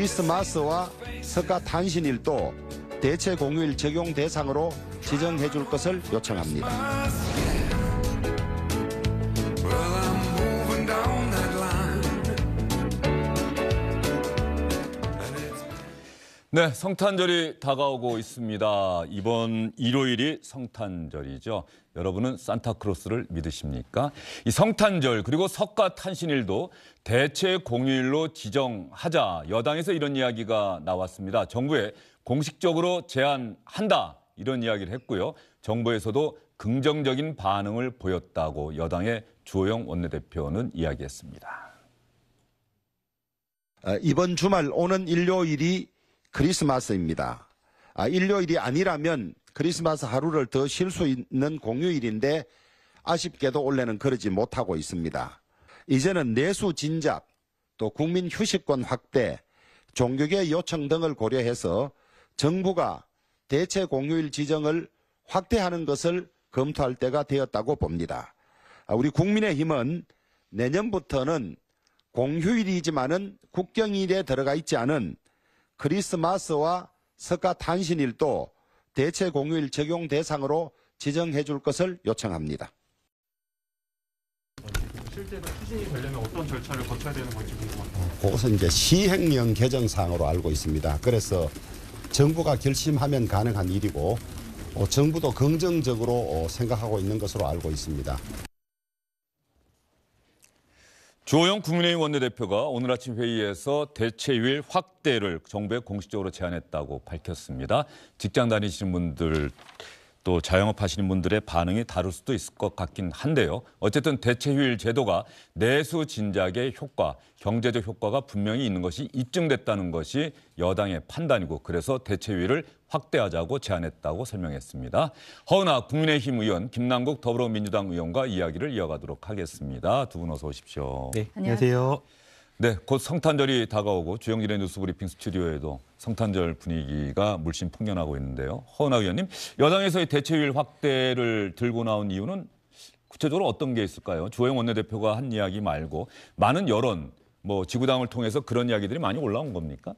크리스마스와 석가 탄신일도 대체 공휴일 적용 대상으로 지정해 줄 것을 요청합니다. 네, 성탄절이 다가오고 있습니다. 이번 일요일이 성탄절이죠. 여러분은 산타크로스를 믿으십니까? 이 성탄절 그리고 석가탄신일도 대체 공휴일로 지정하자 여당에서 이런 이야기가 나왔습니다. 정부에 공식적으로 제안한다 이런 이야기를 했고요. 정부에서도 긍정적인 반응을 보였다고 여당의 주호영 원내대표는 이야기했습니다. 아, 이번 주말 오는 일요일이 크리스마스입니다. 아, 일요일이 아니라면 크리스마스 하루를 더 쉴 수 있는 공휴일인데 아쉽게도 올해는 그러지 못하고 있습니다. 이제는 내수 진작, 또 국민 휴식권 확대, 종교계 요청 등을 고려해서 정부가 대체 공휴일 지정을 확대하는 것을 검토할 때가 되었다고 봅니다. 아, 우리 국민의힘은 내년부터는 공휴일이지만은 국경일에 들어가 있지 않은 크리스마스와 석가 탄신일도 대체 공휴일 적용 대상으로 지정해 줄 것을 요청합니다. 실제로 추진이 되려면 어떤 절차를 거쳐야 되는 건지 궁금합니다. 그것은 이제 시행령 개정사항으로 알고 있습니다. 그래서 정부가 결심하면 가능한 일이고 어, 정부도 긍정적으로 어, 생각하고 있는 것으로 알고 있습니다. 조영 국민의힘 원내대표가 오늘 아침 회의에서 대체휴일 확대를 정부에 공식적으로 제안했다고 밝혔습니다. 직장 다니시는 분들 또 자영업 하시는 분들의 반응이 다를 수도 있을 것 같긴 한데요. 어쨌든 대체휴일 제도가 내수 진작의 효과, 경제적 효과가 분명히 있는 것이 입증됐다는 것이 여당의 판단이고 그래서 대체휴일을 확대하자고 제안했다고 설명했습니다. 허은아 국민의힘 의원, 김남국 더불어민주당 의원과 이야기를 이어가도록 하겠습니다. 두 분 어서 오십시오. 네, 안녕하세요. 네, 곧 성탄절이 다가오고 주영진의 뉴스브리핑 스튜디오에도 성탄절 분위기가 물씬 풍겨나고 있는데요. 허은하 의원님, 여당에서의 대체율 확대를 들고 나온 이유는 구체적으로 어떤 게 있을까요? 조호영 원내대표가 한 이야기 말고 많은 여론, 뭐 지구당을 통해서 그런 이야기들이 많이 올라온 겁니까?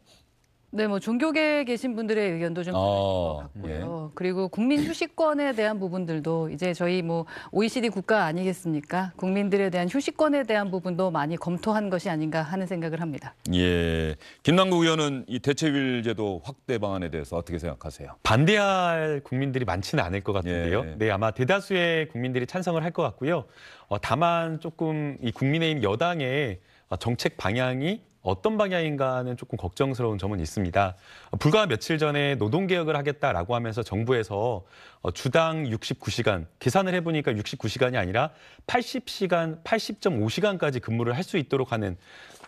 네, 뭐 종교계에 계신 분들의 의견도 좀 같고요. 아, 예. 그리고 국민 휴식권에 대한 부분들도 이제 저희 뭐 OECD 국가 아니겠습니까? 국민들에 대한 휴식권에 대한 부분도 많이 검토한 것이 아닌가 하는 생각을 합니다. 예, 김남국 의원은 이 대체율 제도 확대 방안에 대해서 어떻게 생각하세요? 반대할 국민들이 많지는 않을 것 같은데요. 예. 네, 아마 대다수의 국민들이 찬성을 할 것 같고요. 어, 다만 조금 이 국민의힘 여당의 정책 방향이 어떤 방향인가는 조금 걱정스러운 점은 있습니다. 어, 불과 며칠 전에 노동개혁을 하겠다라고 하면서 정부에서 어, 주당 69시간, 계산을 해보니까 69시간이 아니라 80시간, 80.5시간까지 근무를 할 수 있도록 하는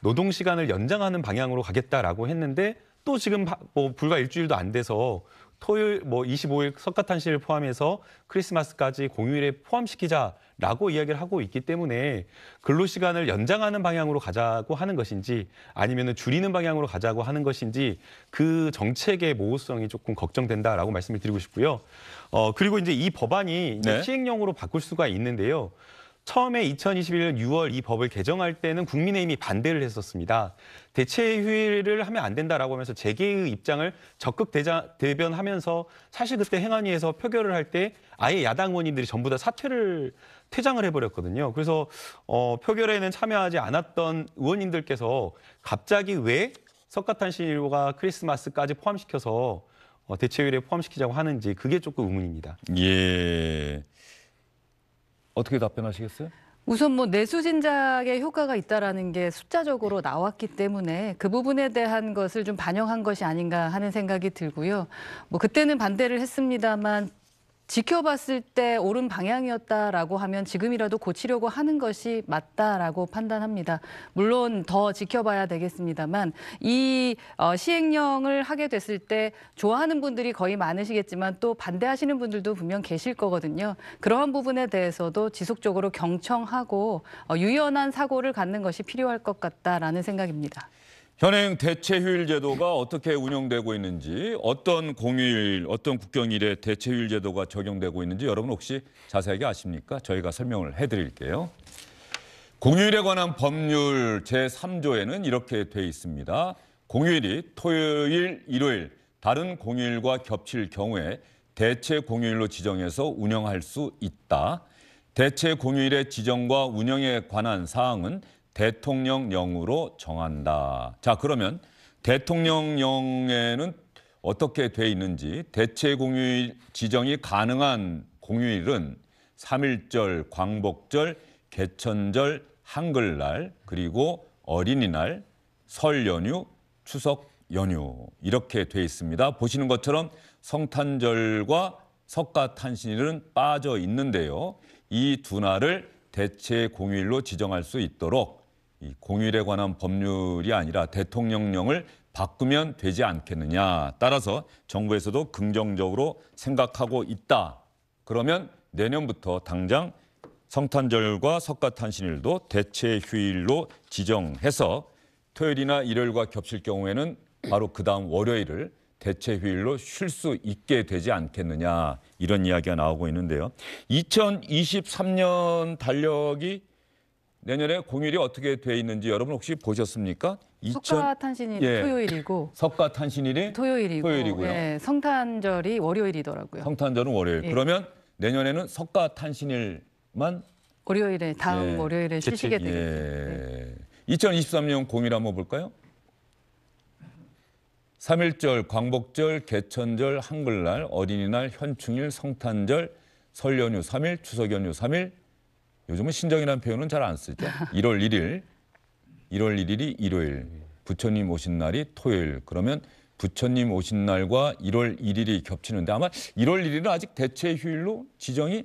노동시간을 연장하는 방향으로 가겠다라고 했는데 또 지금 뭐 불과 일주일도 안 돼서 토요일 뭐 25일 석가탄신일 포함해서 크리스마스까지 공휴일에 포함시키자 라고 이야기를 하고 있기 때문에 근로시간을 연장하는 방향으로 가자고 하는 것인지 아니면 줄이는 방향으로 가자고 하는 것인지 그 정책의 모호성이 조금 걱정된다라고 말씀을 드리고 싶고요. 어, 그리고 이제 이 법안이 이제 네. 시행령으로 바꿀 수가 있는데요. 처음에 2021년 6월 이 법을 개정할 때는 국민의힘이 반대를 했었습니다. 대체 휴일을 하면 안 된다라고 하면서 재계의 입장을 적극 대자, 대변하면서 사실 그때 행안위에서 표결을 할 때 아예 야당 의원님들이 전부 다 사퇴를 퇴장을 해버렸거든요. 그래서 어, 표결에는 참여하지 않았던 의원님들께서 갑자기 왜 석가탄신일보가 크리스마스까지 포함시켜서 어, 대체 휴일에 포함시키자고 하는지 그게 조금 의문입니다. 예. 어떻게 답변하시겠어요? 우선 뭐 내수 진작의 효과가 있다라는 게 숫자적으로 네. 나왔기 때문에 그 부분에 대한 것을 좀 반영한 것이 아닌가 하는 생각이 들고요. 뭐 그때는 반대를 했습니다만 지켜봤을 때 옳은 방향이었다라고 하면 지금이라도 고치려고 하는 것이 맞다라고 판단합니다. 물론 더 지켜봐야 되겠습니다만 이 어, 시행령을 하게 됐을 때 좋아하는 분들이 거의 많으시겠지만 또 반대하시는 분들도 분명 계실 거거든요. 그러한 부분에 대해서도 지속적으로 경청하고 어, 유연한 사고를 갖는 것이 필요할 것 같다라는 생각입니다. 현행 대체휴일 제도가 어떻게 운영되고 있는지, 어떤 공휴일, 어떤 국경일에 대체휴일 제도가 적용되고 있는지 여러분 혹시 자세하게 아십니까? 저희가 설명을 해드릴게요. 공휴일에 관한 법률 제3조에는 이렇게 돼 있습니다. 공휴일이 토요일, 일요일, 다른 공휴일과 겹칠 경우에 대체 공휴일로 지정해서 운영할 수 있다. 대체 공휴일의 지정과 운영에 관한 사항은 대통령령으로 정한다. 자, 그러면 대통령령에는 어떻게 돼 있는지 대체 공휴일 지정이 가능한 공휴일은 삼일절 광복절, 개천절, 한글날, 그리고 어린이날, 설 연휴, 추석 연휴 이렇게 돼 있습니다. 보시는 것처럼 성탄절과 석가탄신일은 빠져 있는데요. 이 두 날을 대체 공휴일로 지정할 수 있도록 이 공휴일에 관한 법률이 아니라 대통령령을 바꾸면 되지 않겠느냐. 따라서 정부에서도 긍정적으로 생각하고 있다. 그러면 내년부터 당장 성탄절과 석가탄신일도 대체 휴일로 지정해서 토요일이나 일요일과 겹칠 경우에는 바로 그 다음 월요일을 대체 휴일로 쉴 수 있게 되지 않겠느냐 이런 이야기가 나오고 있는데요. 2023년 달력이 내년에 공휴일이 어떻게 돼 있는지 여러분 혹시 보셨습니까? 석가탄신일이 예. 토요일이고 석가탄신일이 토요일이고, 토요일이고요. 예, 성탄절이 월요일이더라고요. 성탄절은 월요일. 예. 그러면 내년에는 석가탄신일만 월요일에 다음 예. 월요일에 쉬시게 되겠죠. 예. 네. 예. 2023년 공휴일 한번 볼까요? 삼일절 광복절, 개천절, 한글날, 어린이날, 현충일, 성탄절, 설 연휴 삼일 추석 연휴 삼일 요즘은 신정이라는 표현은 잘 안 쓰죠. 1월 1일, 1월 1일이 일요일, 부처님 오신 날이 토요일. 그러면 부처님 오신 날과 1월 1일이 겹치는데 아마 1월 1일은 아직 대체 휴일로 지정이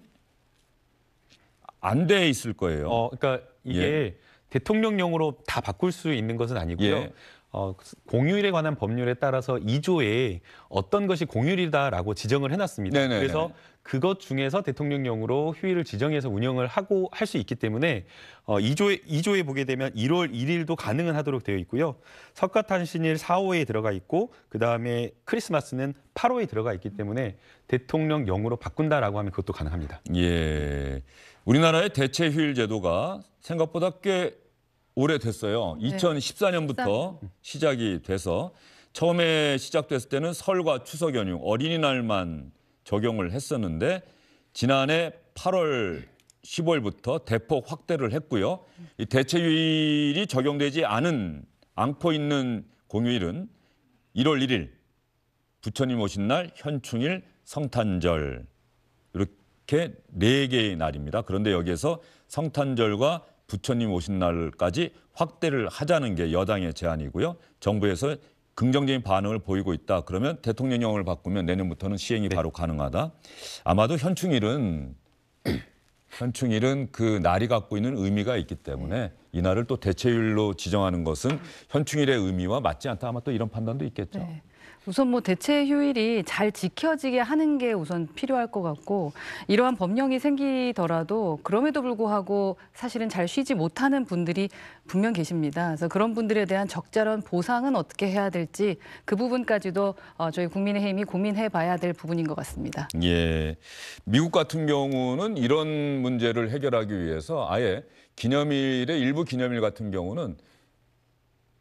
안 돼 있을 거예요. 어, 그러니까 이게 예. 대통령령으로 다 바꿀 수 있는 것은 아니고요. 예. 어, 공휴일에 관한 법률에 따라서 2조에 어떤 것이 공휴일이다라고 지정을 해놨습니다. 네네 그래서 그것 중에서 대통령령으로 휴일을 지정해서 운영을 하고 할 수 있기 때문에 어, 2조에, 2조에 보게 되면 1월 1일도 가능은 하도록 되어 있고요. 석가탄신일 4호에 들어가 있고 그다음에 크리스마스는 8호에 들어가 있기 때문에 대통령령으로 바꾼다라고 하면 그것도 가능합니다. 예. 우리나라의 대체 휴일 제도가 생각보다 꽤 오래됐어요. 2014년부터 시작이 돼서 처음에 시작됐을 때는 설과 추석 연휴 어린이날만 적용을 했었는데 지난해 8월 15일부터 대폭 확대를 했고요. 이 대체휴일이 적용되지 않은 안고 있는 공휴일은 1월 1일 부처님 오신 날, 현충일, 성탄절 이렇게 네 개의 날입니다. 그런데 여기에서 성탄절과 부처님 오신 날까지 확대를 하자는 게 여당의 제안이고요. 정부에서 긍정적인 반응을 보이고 있다. 그러면 대통령령을 바꾸면 내년부터는 시행이 네. 바로 가능하다. 아마도 현충일은 현충일은 그 날이 갖고 있는 의미가 있기 때문에 이날을 또 대체일로 지정하는 것은 현충일의 의미와 맞지 않다. 아마 또 이런 판단도 있겠죠. 네. 우선 뭐 대체 휴일이 잘 지켜지게 하는 게 우선 필요할 것 같고 이러한 법령이 생기더라도 그럼에도 불구하고 사실은 잘 쉬지 못하는 분들이 분명 계십니다. 그래서 그런 분들에 대한 적절한 보상은 어떻게 해야 될지 그 부분까지도 어, 저희 국민의힘이 고민해 봐야 될 부분인 것 같습니다. 예. 미국 같은 경우는 이런 문제를 해결하기 위해서 아예 기념일의 일부 기념일 같은 경우는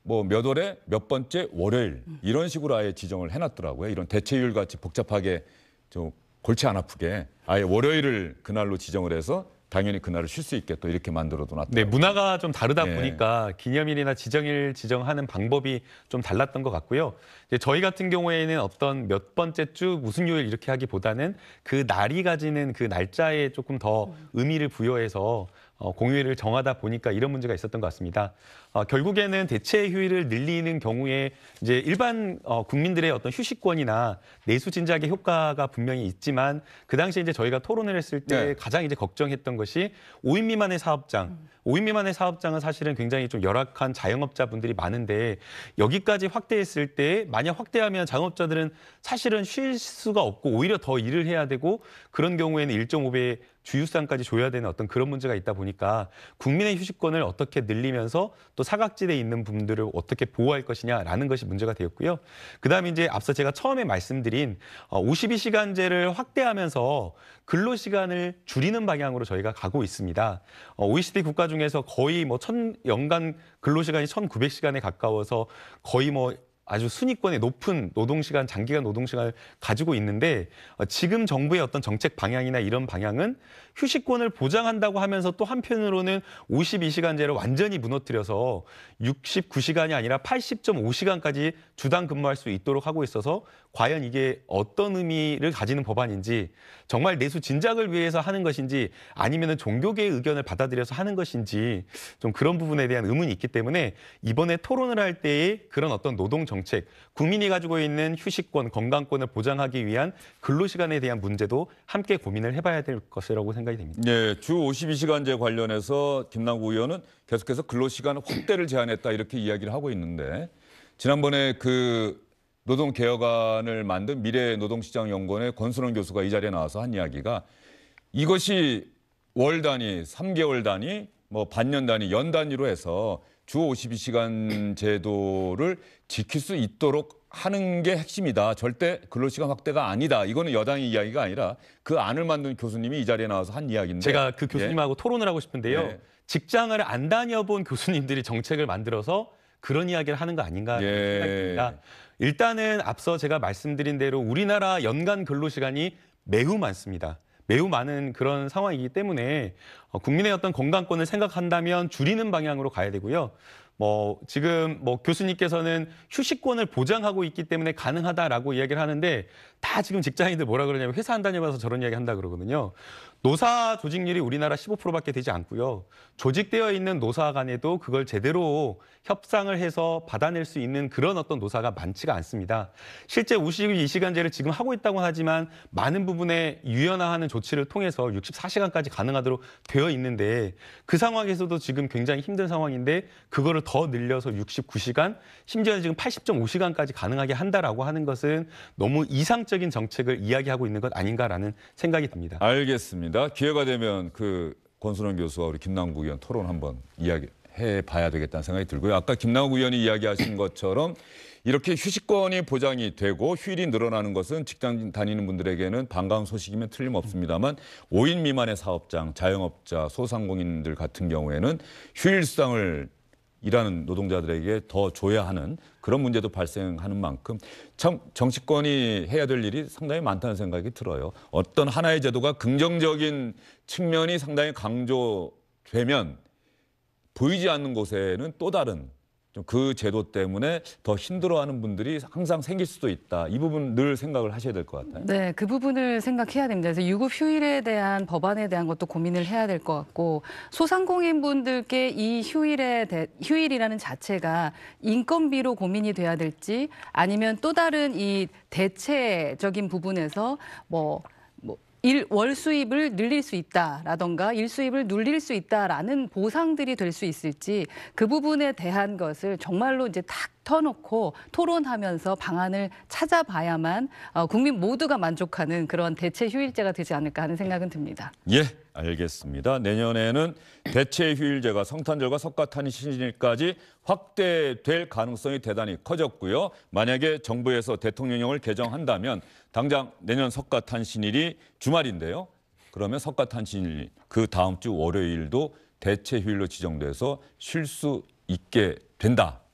뭐몇 월에 몇 번째 월요일 이런 식으로 아예 지정을 해놨더라고요. 이런 대체율 같이 복잡하게 좀 골치 안 아프게 아예 월요일을 그날로 지정을 해서 당연히 그날을 쉴 수 있게 또 이렇게 만들어 놨다. 네, 문화가 좀 다르다 네. 보니까 기념일이나 지정일 지정하는 방법이 좀 달랐던 것 같고요. 이제 저희 같은 경우에는 어떤 몇 번째 주 무슨 요일 이렇게 하기보다는 그 날이 가지는 그 날짜에 조금 더 의미를 부여해서 어, 공휴일을 정하다 보니까 이런 문제가 있었던 것 같습니다. 어, 결국에는 대체 휴일을 늘리는 경우에 이제 일반 어, 국민들의 어떤 휴식권이나 내수 진작의 효과가 분명히 있지만 그 당시에 이제 저희가 토론을 했을 때 네. 가장 이제 걱정했던 것이 5인 미만의 사업장, 5인 미만의 사업장은 사실은 굉장히 좀 열악한 자영업자분들이 많은데 여기까지 확대했을 때 만약 확대하면 자영업자들은 사실은 쉴 수가 없고 오히려 더 일을 해야 되고 그런 경우에는 1.5배 주유상까지 줘야 되는 어떤 그런 문제가 있다 보니까 국민의 휴식권을 어떻게 늘리면서 또 사각지대에 있는 분들을 어떻게 보호할 것이냐라는 것이 문제가 되었고요. 그다음에 이제 앞서 제가 처음에 말씀드린 52시간제를 어, 확대하면서 근로 시간을 줄이는 방향으로 저희가 가고 있습니다. OECD 어, 국가 중에서 거의 뭐 천 연간 근로 시간이 1,900시간에 가까워서 거의 뭐 아주 순위권에 높은 노동시간, 장기간 노동시간을 가지고 있는데 어, 지금 정부의 어떤 정책 방향이나 이런 방향은 휴식권을 보장한다고 하면서 또 한편으로는 52시간제를 완전히 무너뜨려서 69시간이 아니라 80.5시간까지 주당 근무할 수 있도록 하고 있어서 과연 이게 어떤 의미를 가지는 법안인지 정말 내수 진작을 위해서 하는 것인지 아니면 종교계의 의견을 받아들여서 하는 것인지 좀 그런 부분에 대한 의문이 있기 때문에 이번에 토론을 할 때의 그런 어떤 노동 정 정책, 국민이 가지고 있는 휴식권, 건강권을 보장하기 위한 근로시간에 대한 문제도 함께 고민을 해봐야 될 것이라고 생각이 됩니다. 네, 주 52시간제 관련해서 김남국 의원은 계속해서 근로시간 확대를 제안했다 이렇게 이야기를 하고 있는데 지난번에 그 노동개혁안을 만든 미래노동시장연구원의 권순원 교수가 이 자리에 나와서 한 이야기가 이것이 월 단위, 3개월 단위, 뭐 반년 단위, 연 단위로 해서 주 52시간 제도를 지킬 수 있도록 하는 게 핵심이다. 절대 근로시간 확대가 아니다. 이거는 여당의 이야기가 아니라 그 안을 만든 교수님이 이 자리에 나와서 한 이야기인데. 제가 그 예. 교수님하고 예. 토론을 하고 싶은데요. 예. 직장을 안 다녀본 교수님들이 정책을 만들어서 그런 이야기를 하는 거 아닌가 예. 생각이 니다 일단은 앞서 제가 말씀드린 대로 우리나라 연간 근로시간이 매우 많습니다. 매우 많은 그런 상황이기 때문에 어, 국민의 어떤 건강권을 생각한다면 줄이는 방향으로 가야 되고요. 뭐 지금 뭐 교수님께서는 휴식권을 보장하고 있기 때문에 가능하다라고 이야기를 하는데 다 지금 직장인들 뭐라 그러냐면 회사 안 다녀봐서 저런 이야기 한다 그러거든요. 노사 조직률이 우리나라 15%밖에 되지 않고요. 조직되어 있는 노사 간에도 그걸 제대로 협상을 해서 받아낼 수 있는 그런 어떤 노사가 많지가 않습니다. 실제 우식 이시간제를 지금 하고 있다고 하지만 많은 부분에 유연화하는 조치를 통해서 64시간까지 가능하도록 되어 있는데 그 상황에서도 지금 굉장히 힘든 상황인데 그거를 더 늘려서 69시간 심지어는 지금 80.5시간까지 가능하게 한다라고 하는 것은 너무 이상적인 정책을 이야기하고 있는 것 아닌가라는 생각이 듭니다. 알겠습니다. 겁니다. 기회가 되면 그 권순원 교수와 우리 김남국 의원 토론 한번 이야기해 봐야 되겠다는 생각이 들고요. 아까 김남국 의원이 이야기하신 것처럼 이렇게 휴식권이 보장이 되고 휴일이 늘어나는 것은 직장 다니는 분들에게는 반가운 소식이면 틀림없습니다만 5인 미만의 사업장, 자영업자, 소상공인들 같은 경우에는 휴일 수당을 일하는 노동자들에게 더 줘야 하는 그런 문제도 발생하는 만큼 참 정치권이 해야 될 일이 상당히 많다는 생각이 들어요. 어떤 하나의 제도가 긍정적인 측면이 상당히 강조되면 보이지 않는 곳에는 또 다른 그 제도 때문에 더 힘들어하는 분들이 항상 생길 수도 있다. 이 부분 늘 생각을 하셔야 될 것 같아요. 네, 그 부분을 생각해야 됩니다. 그래서 유급 휴일에 대한 법안에 대한 것도 고민을 해야 될 것 같고 소상공인 분들께 이 휴일에 대, 휴일이라는 자체가 인건비로 고민이 돼야 될지 아니면 또 다른 이 대체적인 부분에서 뭐, 뭐 일, 월 수입을 늘릴 수 있다라던가 일 수입을 늘릴 수 있다라는 보상들이 될 수 있을지 그 부분에 대한 것을 정말로 이제 탁 터놓고 토론하면서 방안을 찾아봐야만 어, 국민 모두가 만족하는 그런 대체 휴일제가 되지 않을까 하는 생각은 듭니다. 예, 알겠습니다. 내년에는 대체 휴일제가 성탄절과 석가탄 신일까지 확대될 가능성이 대단히 커졌고요. 만약에 정부에서 대통령령을 개정한다면 당장 내년 석가탄신일이 주말인데요. 그러면 석가탄신일 그 다음 주 월요일도 대체 휴일로 지정돼서 쉴 수 있게 된다.